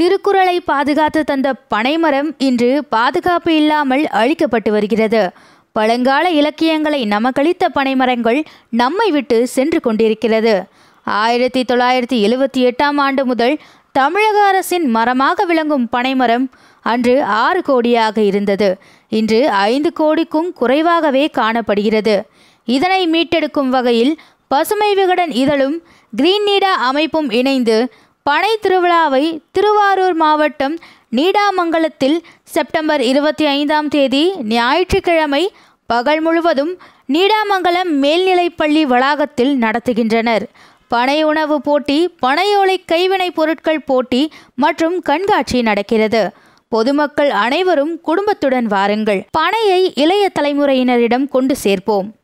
திருக்குறளை பாதுகாத்து தந்த பனைமரம் இன்று பாதுகாப்பு இல்லாமல் அழிக்கப்பட்டு வருகிறது பழங்கால இலக்கியங்களை நமக்களித்த பனைமரங்கள் நம்மை விட்டு சென்று கொண்டிருக்கிறது ஆயிரத்தி தொள்ளாயிரத்தி எழுவத்தி எட்டாம் ஆண்டு முதல் தமிழக அரசின் மரமாக விளங்கும் பனைமரம் அன்று ஆறு கோடியாக இருந்தது இன்று ஐந்து கோடிக்கும் குறைவாகவே காணப்படுகிறது இதனை மீட்டெடுக்கும் வகையில் பசுமை விகடன் இதழும் கிரீன் நீடா அமைப்பும் இணைந்து பனை திருவிழாவை திருவாரூர் மாவட்டம் நீடாமங்கலத்தில் செப்டம்பர் இருபத்தி ஐந்தாம் தேதி ஞாயிற்றுக்கிழமை பகல் முழுவதும் நீடாமங்கலம் மேல்நிலைப்பள்ளி வளாகத்தில் நடத்துகின்றனர் பனை உணவு போட்டி பனையோலை கைவினைப் பொருட்கள் போட்டி மற்றும் கண்காட்சி நடக்கிறது பொதுமக்கள் அனைவரும் குடும்பத்துடன் வாருங்கள் பனையை இளைய தலைமுறையினரிடம் கொண்டு சேர்ப்போம்